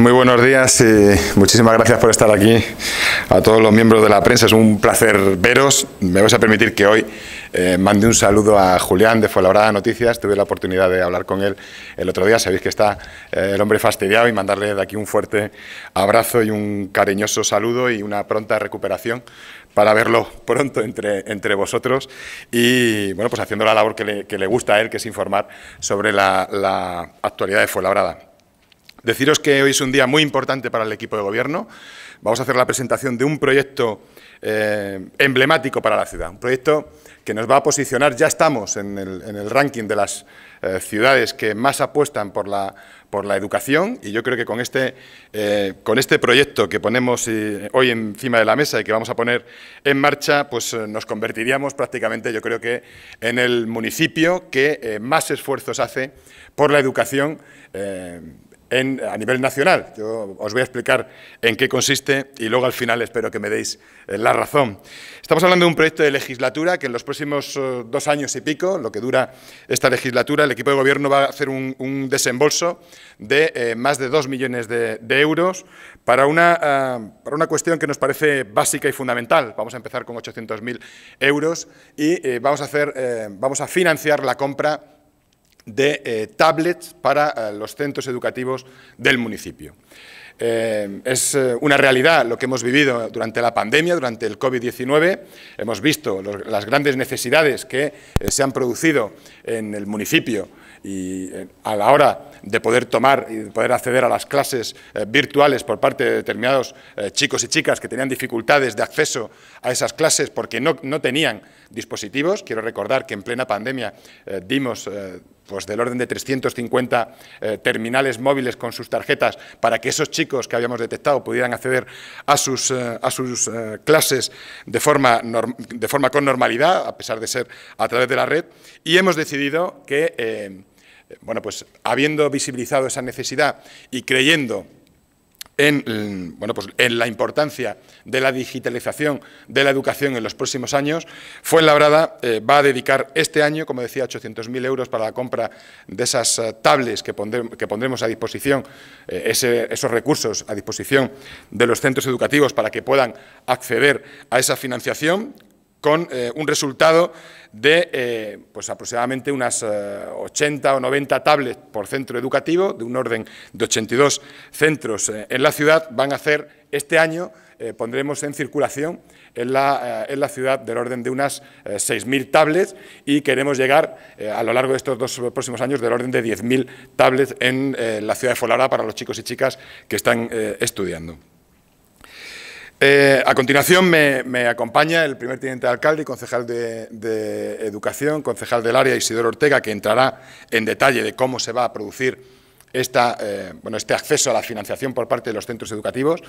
Muy buenos días y muchísimas gracias por estar aquí. A todos los miembros de la prensa es un placer veros. Me vais a permitir que hoy eh, mande un saludo a Julián de Fuenlabrada Noticias. Tuve la oportunidad de hablar con él el otro día. Sabéis que está eh, el hombre fastidiado y mandarle de aquí un fuerte abrazo y un cariñoso saludo y una pronta recuperación para verlo pronto entre, entre vosotros y, bueno, pues haciendo la labor que le, gusta a él, que es informar sobre la, actualidad de Fuenlabrada. Deciros que hoy es un día muy importante para el equipo de gobierno. Vamos a hacer la presentación de un proyecto eh, emblemático para la ciudad, un proyecto que nos va a posicionar, ya estamos en el, ranking de las eh, ciudades que más apuestan por la, por la educación y yo creo que con este, eh, con este proyecto que ponemos hoy encima de la mesa y que vamos a poner en marcha, pues nos convertiríamos prácticamente, yo creo que, en el municipio que más esfuerzos hace por la educación a nivel nacional. Yo os voy a explicar en qué consiste y luego al final espero que me deis eh, la razón. Estamos hablando de un proyecto de legislatura que en los próximos eh, dos años y pico, lo que dura esta legislatura, el equipo de gobierno va a hacer un, desembolso de eh, más de dos millones de, euros para una, una cuestión que nos parece básica y fundamental. Vamos a empezar con 800.000 euros y vamos, a hacer, vamos a financiar la compra de eh, tablets para eh, los centros educativos del municipio. Eh, es una realidad lo que hemos vivido durante la pandemia, durante el COVID-19. Hemos visto las grandes necesidades que se han producido en el municipio y a la hora de poder tomar y poder acceder a las clases virtuales por parte de determinados chicos y chicas que tenían dificultades de acceso a esas clases porque no, no tenían dispositivos. Quiero recordar que en plena pandemia dimos pues del orden de 350 eh, terminales móviles con sus tarjetas para que esos chicos que habíamos detectado pudieran acceder a sus, eh, eh, clases de forma, de forma con normalidad, a pesar de ser a través de la red, y hemos decidido que, bueno, pues habiendo visibilizado esa necesidad y creyendo en, bueno, pues en la importancia de la digitalización de la educación en los próximos años. Fuenlabrada eh, va a dedicar este año, como decía, 800.000 euros para la compra de esas eh, tablets que, pondremos a disposición, eh, esos recursos a disposición de los centros educativos para que puedan acceder a esa financiación con eh, un resultado de eh, pues aproximadamente unas 80 eh, o 90 tablets por centro educativo, de un orden de 82 centros en la ciudad, van a hacer este año, pondremos en circulación en la, en la, ciudad del orden de unas 6.000 tablets y queremos llegar a lo largo de estos dos próximos años del orden de 10.000 tablets en la ciudad de Folara para los chicos y chicas que están estudiando. Eh, a continuación me, acompaña el primer teniente de alcalde y concejal de, de Educación, concejal del área Isidoro Ortega, que entrará en detalle de cómo se va a producir eh, este acceso a la financiación por parte de los centros educativos,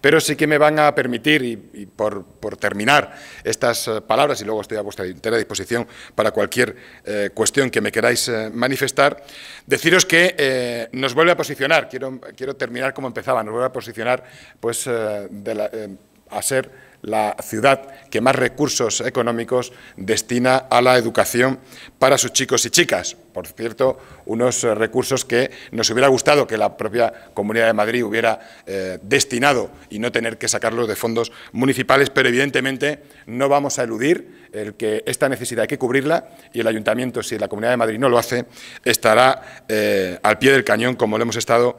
pero sí que me van a permitir, y, por, terminar estas eh, palabras, y luego estoy a vuestra entera disposición para cualquier eh, cuestión que me queráis manifestar, deciros que nos vuelve a posicionar, quiero, quiero terminar como empezaba, nos vuelve a posicionar pues, a ser la ciudad que más recursos económicos destina a la educación para sus chicos y chicas por cierto, unos eh, recursos que nos hubiera gustado que la propia Comunidad de Madrid hubiera eh, destinado y no tener que sacarlos de fondos municipales, pero evidentemente no vamos a eludir el que esta necesidad hay que cubrirla y el Ayuntamiento, si la Comunidad de Madrid no lo hace, estará eh, al pie del cañón como lo hemos estado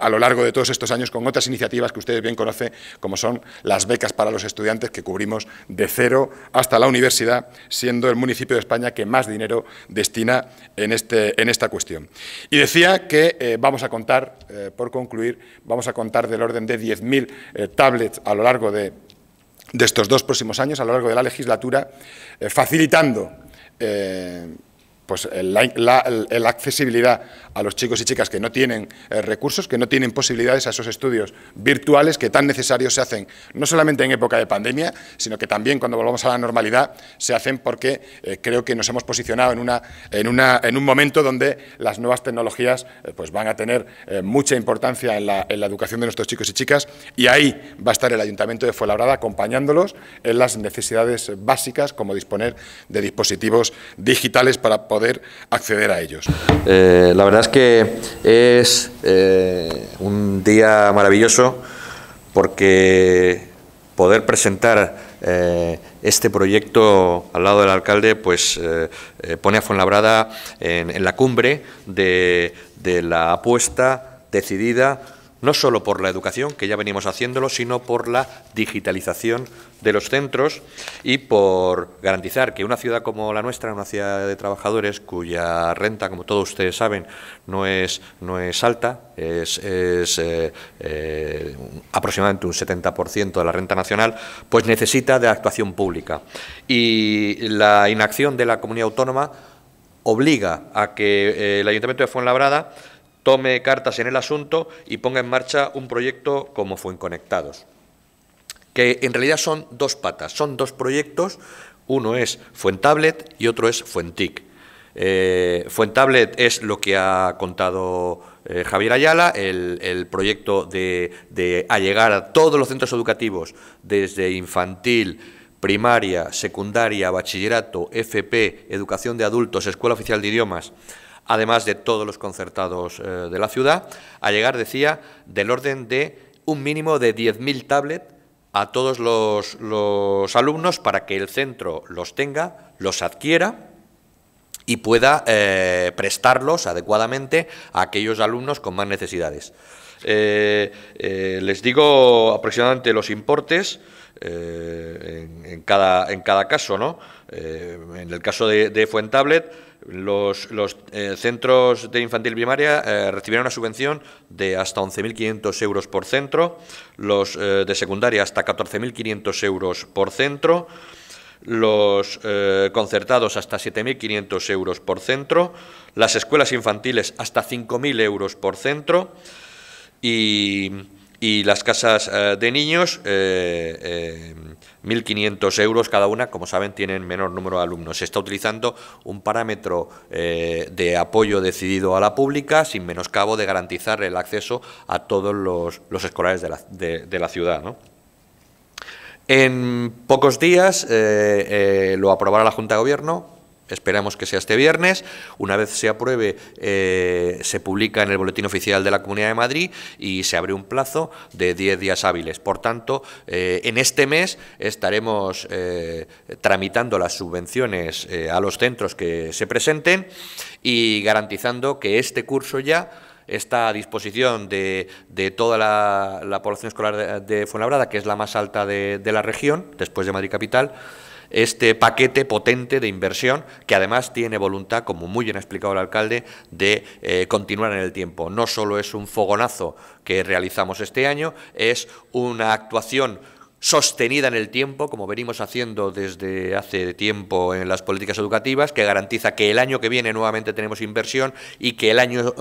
a lo largo de todos estos años con otras iniciativas que ustedes bien conocen, como son las becas para los estudiantes que cubrimos de cero hasta la universidad, siendo el municipio de España que más dinero destina este, en, esta cuestión. Y decía que eh, vamos a contar, eh, por concluir, vamos a contar del orden de 10.000 eh, tablets a lo largo de, estos dos próximos años, a lo largo de la legislatura, facilitando pues la, accesibilidad a los chicos y chicas que no tienen eh, recursos, que no tienen posibilidades a esos estudios virtuales que tan necesarios se hacen, no solamente en época de pandemia, sino que también cuando volvamos a la normalidad se hacen porque eh, creo que nos hemos posicionado en, una, en, una, en un momento donde las nuevas tecnologías eh, pues van a tener mucha importancia en la, educación de nuestros chicos y chicas y ahí va a estar el Ayuntamiento de Fuenlabrada acompañándolos en las necesidades básicas como disponer de dispositivos digitales para poder acceder a ellos. Eh, la verdad es que es eh, un día maravilloso porque poder presentar eh, este proyecto al lado del alcalde pues pone a Fuenlabrada en, en la cumbre de, de la apuesta decidida no solo por la educación, que ya venimos haciéndolo, sino por la digitalización de los centros y por garantizar que una ciudad como la nuestra, una ciudad de trabajadores cuya renta, como todos ustedes saben, no es, no es alta, es, eh, eh, aproximadamente un 70% de la renta nacional, pues necesita de actuación pública. Y la inacción de la comunidad autónoma obliga a que eh, el Ayuntamiento de Fuenlabrada tome cartas en el asunto y ponga en marcha un proyecto como Fuenconectados, que en realidad son dos patas, son dos proyectos, uno es Fuentablet y otro es Fuentic. Eh, Fuentablet es lo que ha contado eh, Javier Ayala, el, proyecto de, de allegar a todos los centros educativos, desde infantil, primaria, secundaria, bachillerato, FP, educación de adultos, escuela oficial de idiomas, además de todos los concertados eh, de la ciudad, a llegar, decía, del orden de un mínimo de 10.000 tablets a todos los, alumnos para que el centro los tenga, los adquiera y pueda eh, prestarlos adecuadamente a aquellos alumnos con más necesidades. Eh, les digo aproximadamente los importes en, cada, en, cada, caso. ¿no? en el caso de, de Fuentablet, los, los eh, centros de infantil primaria eh, recibirán una subvención de hasta 11.500 euros por centro, los eh, de secundaria hasta 14.500 euros por centro, los concertados hasta 7.500 euros por centro, las escuelas infantiles hasta 5.000 euros por centro y y las casas eh, de niños, 1.500 eh, eh, euros cada una, como saben, tienen menor número de alumnos. Se está utilizando un parámetro de apoyo decidido a la pública, sin menoscabo de garantizar el acceso a todos los, escolares de la, ciudad. En pocos días lo aprobará la Junta de Gobierno, Esperamos que sea este viernes. Una vez se apruebe, eh, se publica en el Boletín Oficial de la Comunidad de Madrid y se abre un plazo de 10 días hábiles. Por tanto, eh, en este mes estaremos eh, tramitando las subvenciones a los centros que se presenten y garantizando que este curso ya está a disposición de, toda la, población escolar de, Fuenlabrada, que es la más alta de la región, después de Madrid Capital este paquete potente de inversión que además tiene voluntad, como muy bien ha explicado el alcalde, de eh, continuar en el tiempo. No solo es un fogonazo que realizamos este año, es una actuación sostenida en el tiempo, como venimos haciendo desde hace tiempo en las políticas educativas, que garantiza que el año que viene nuevamente tenemos inversión y que el año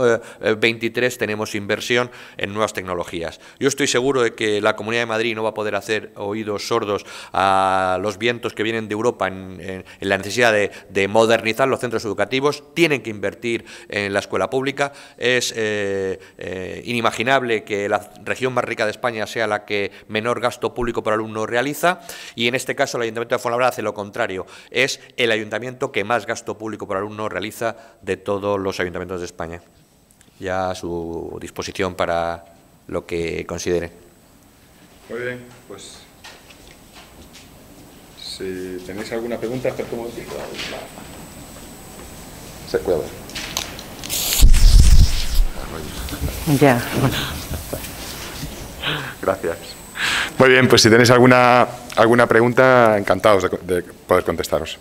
23 eh, eh, tenemos inversión en nuevas tecnologías. Yo estoy seguro de que la Comunidad de Madrid no va a poder hacer oídos sordos a los vientos que vienen de Europa en, la necesidad de, modernizar los centros educativos, tienen que invertir en la escuela pública, es eh, inimaginable que la región más rica de España sea la que menor gasto público por alumno realiza y en este caso el Ayuntamiento de Fuenlabrada hace lo contrario. Es el ayuntamiento que más gasto público por alumno realiza de todos los ayuntamientos de España. Ya a su disposición para lo que considere. Muy bien, pues si tenéis alguna pregunta, está como Se puede Ya. Gracias. Muy bien, pues si tenéis alguna, alguna pregunta, encantados de, de poder contestaros.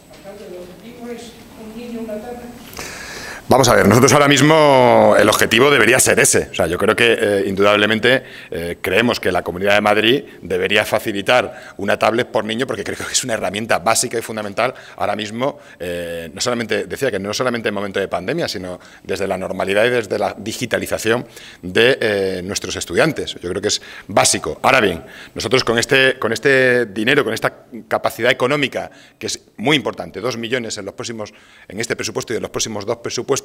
Vamos a ver, nosotros ahora mismo el objetivo debería ser ese. O sea, yo creo que eh, indudablemente eh, creemos que la Comunidad de Madrid debería facilitar una tablet por niño porque creo que es una herramienta básica y fundamental ahora mismo, eh, no solamente, decía que no solamente en momento de pandemia, sino desde la normalidad y desde la digitalización de nuestros estudiantes. Yo creo que es básico. Ahora bien, nosotros con este, con este dinero, con esta capacidad económica, que es muy importante, dos millones en los próximos, en este presupuesto y en los próximos dos presupuestos,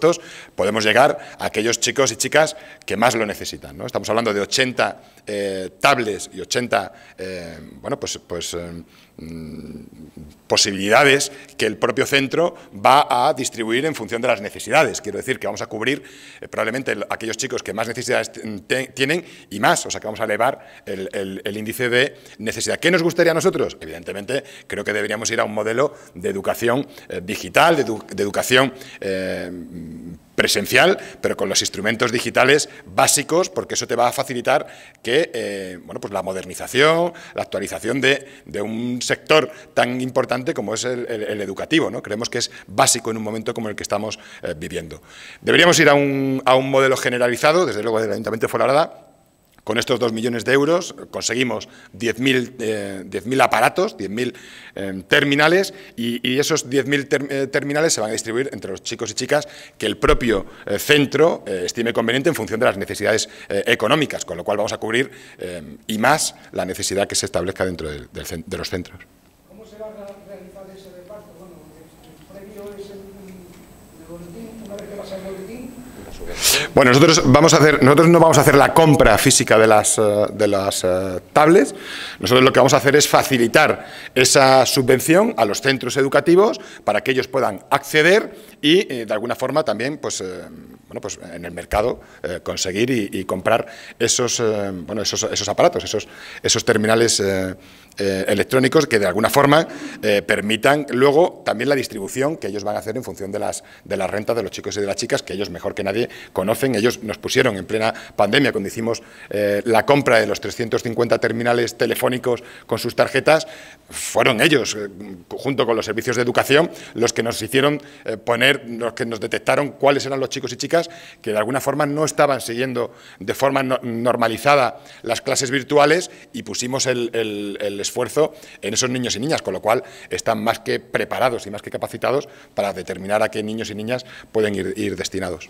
podemos llegar a aquellos chicos y chicas que más lo necesitan. ¿no? Estamos hablando de 80 eh, tablets y 80 eh, bueno, pues, pues, eh, Mm, posibilidades que el propio centro va a distribuir en función de las necesidades. Quiero decir que vamos a cubrir eh, probablemente aquellos chicos que más necesidades mm, tienen y más, o sea que vamos a elevar el, índice de necesidad. ¿Qué nos gustaría a nosotros? Evidentemente, creo que deberíamos ir a un modelo de educación eh, digital, de, educación eh, presencial, pero con los instrumentos digitales básicos, porque eso te va a facilitar que, eh, bueno, pues la modernización, la actualización de, un sector tan importante como es el, educativo, ¿no? Creemos que es básico en un momento como el que estamos eh, viviendo. Deberíamos ir a un, a un modelo generalizado, desde luego del Ayuntamiento de Fuenlabrada, con estos dos millones de euros conseguimos 10.000 eh, aparatos, 10.000 eh, terminales y, esos 10.000 eh, terminales se van a distribuir entre los chicos y chicas que el propio eh, centro eh, estime conveniente en función de las necesidades económicas, con lo cual vamos a cubrir y más la necesidad que se establezca dentro de, los centros. ¿Cómo Bueno, nosotros, vamos a hacer, nosotros no vamos a hacer la compra física de las, eh, de las eh, tablets, nosotros lo que vamos a hacer es facilitar esa subvención a los centros educativos para que ellos puedan acceder y eh, de alguna forma también pues, pues en el mercado conseguir y, comprar esos, bueno, esos, aparatos, esos, esos terminales eh, electrónicos que de alguna forma eh, permitan luego también la distribución que ellos van a hacer en función de las, de las rentas de los chicos y de las chicas, que ellos mejor que nadie conocen. Ellos nos pusieron en plena pandemia, cuando hicimos eh, la compra de los 350 terminales telefónicos con sus tarjetas, fueron ellos, junto con los servicios de educación, los que nos hicieron poner, los que nos detectaron cuáles eran los chicos y chicas que de alguna forma no estaban siguiendo de forma normalizada las clases virtuales y pusimos el, el, el esfuerzo en esos niños y niñas, con lo cual están más que preparados y más que capacitados para determinar a qué niños y niñas pueden ir, ir destinados.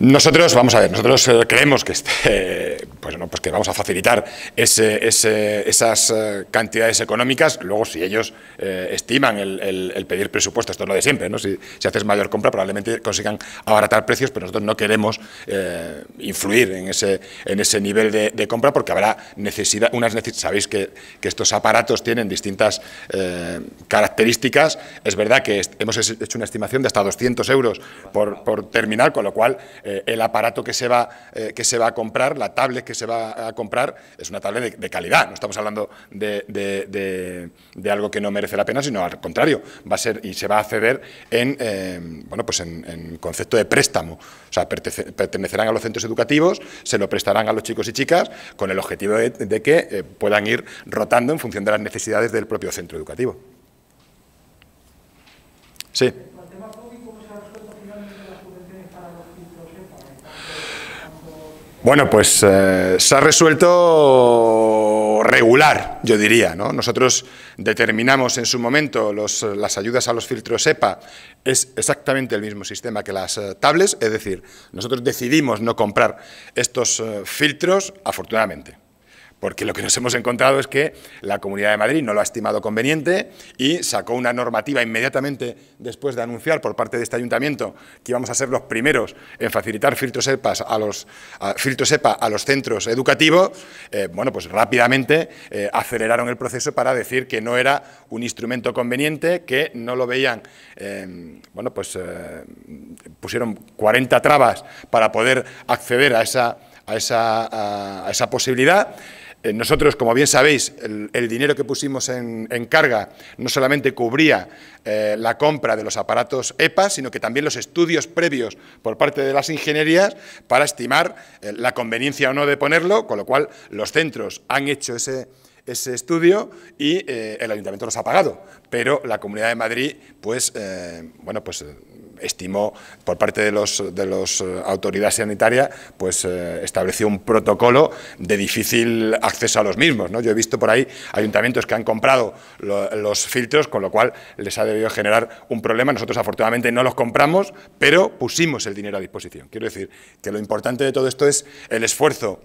Nosotros, vamos a ver, nosotros eh, creemos que, este, pues no, pues que vamos a facilitar esas eh, cantidades económicas. Luego, si ellos eh, estiman el, pedir presupuesto, esto es lo de siempre, ¿no? Si, haces mayor compra probablemente consigan abaratar precios, pero nosotros no queremos influir en ese, en ese nivel de, compra porque habrá necesidad, unas sabéis que, estos aparatos tienen distintas características. Es verdad que hemos hecho una estimación de hasta 200 euros por, por terminal, con lo cual eh, el aparato que se, va, eh, que se va a comprar, la tablet que se va a comprar, es una tablet de, calidad, no estamos hablando de, de, algo que no merece la pena, sino al contrario, va a ser y se va a acceder en, eh, bueno, pues en, en, concepto de préstamo, o sea, pertenecerán a los centros educativos, se lo prestarán a los chicos y chicas con el objetivo de, que puedan ir rotando en función de las necesidades del propio centro educativo. Sí. Bueno, pues eh, se ha resuelto regular, yo diría. ¿no? Nosotros determinamos en su momento las ayudas a los filtros EPA, es exactamente el mismo sistema que las tables eh, tablets, es decir, nosotros decidimos no comprar estos eh, filtros, afortunadamente. Porque lo que nos hemos encontrado es que la Comunidad de Madrid no lo ha estimado conveniente y sacó una normativa inmediatamente después de anunciar por parte de este ayuntamiento que íbamos a ser los primeros en facilitar filtros EPA a los, filtros a los centros educativos, eh, bueno, pues rápidamente eh, aceleraron el proceso para decir que no era un instrumento conveniente, que no lo veían, em, bueno, pues eh, pusieron 40 trabas para poder acceder a esa, a esa, a esa posibilidad eh, nosotros, como bien sabéis, el, dinero que pusimos en, carga no solamente cubría eh, la compra de los aparatos EPA, sino que también los estudios previos por parte de las ingenierías para estimar eh, la conveniencia o no de ponerlo, con lo cual los centros han hecho ese, ese estudio y el ayuntamiento los ha pagado, pero la Comunidad de Madrid, pues, bueno, pues estimó por parte de los de los eh, autoridades sanitarias, pues eh, estableció un protocolo de difícil acceso a los mismos. ¿no? Yo he visto por ahí ayuntamientos que han comprado los filtros, con lo cual les ha debido generar un problema. Nosotros afortunadamente no los compramos, pero pusimos el dinero a disposición. Quiero decir que lo importante de todo esto es el esfuerzo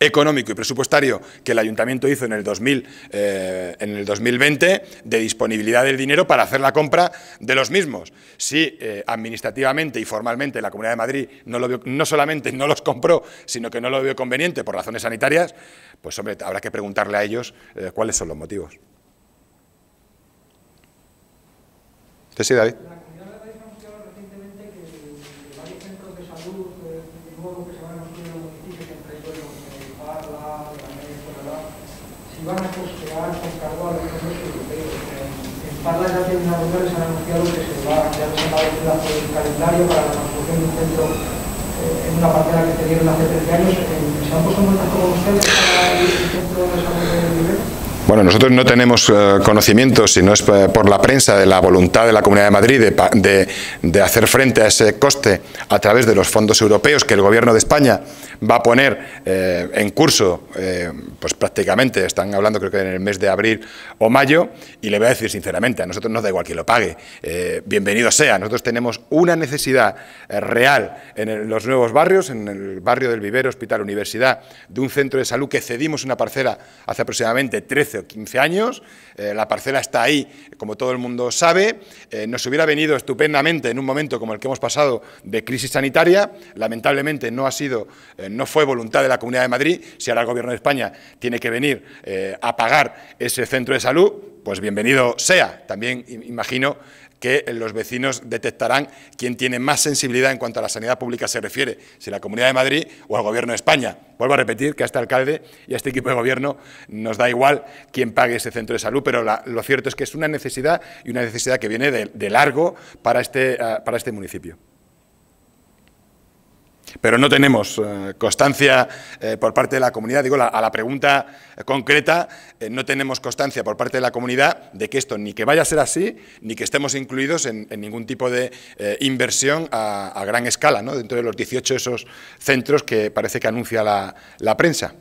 económico y presupuestario que el ayuntamiento hizo en el, 2000, eh, en el 2020 de disponibilidad del dinero para hacer la compra de los mismos. Si eh, administrativamente y formalmente la Comunidad de Madrid no, lo no solamente no los compró, sino que no lo vio conveniente por razones sanitarias, pues hombre, habrá que preguntarle a ellos eh, cuáles son los motivos. Parla de de Mujeres han anunciado que se va a el plazo del calendario para la construcción de un centro eh, en una parcela que tenían hace 13 años. Eh, ¿Se han puesto en contacto con ustedes para el centro de desarrollo del nivel? Bueno, nosotros no tenemos eh, conocimiento, si no es eh, por la prensa, de la voluntad de la Comunidad de Madrid de, de, de hacer frente a ese coste a través de los fondos europeos que el Gobierno de España va a poner eh, en curso, eh, pues prácticamente, están hablando creo que en el mes de abril o mayo, y le voy a decir sinceramente, a nosotros nos da igual que lo pague, eh, bienvenido sea, nosotros tenemos una necesidad real en los nuevos barrios, en el barrio del Vivero, Hospital Universidad, de un centro de salud que cedimos una parcela hace aproximadamente 13 o 15 años, la parcela está ahí, como todo el mundo sabe, nos hubiera venido estupendamente en un momento como el que hemos pasado de crisis sanitaria, lamentablemente no ha sido eh, no fue voluntad de la Comunidad de Madrid, si ahora el Gobierno de España tiene que venir eh, a pagar ese centro de salud, pues bienvenido sea. También imagino que los vecinos detectarán quién tiene más sensibilidad en cuanto a la sanidad pública se refiere, si la Comunidad de Madrid o el Gobierno de España. Vuelvo a repetir que a este alcalde y a este equipo de gobierno nos da igual quién pague ese centro de salud, pero lo cierto es que es una necesidad y una necesidad que viene de, largo para este, eh, para este municipio pero no tenemos eh, constancia eh, por parte de la comunidad. Digo, a la pregunta eh, concreta, no tenemos constancia por parte de la comunidad de que esto ni que vaya a ser así, ni que estemos incluidos en, ningún tipo de inversión a, gran escala, dentro de los 18 esos centros que parece que anuncia la prensa.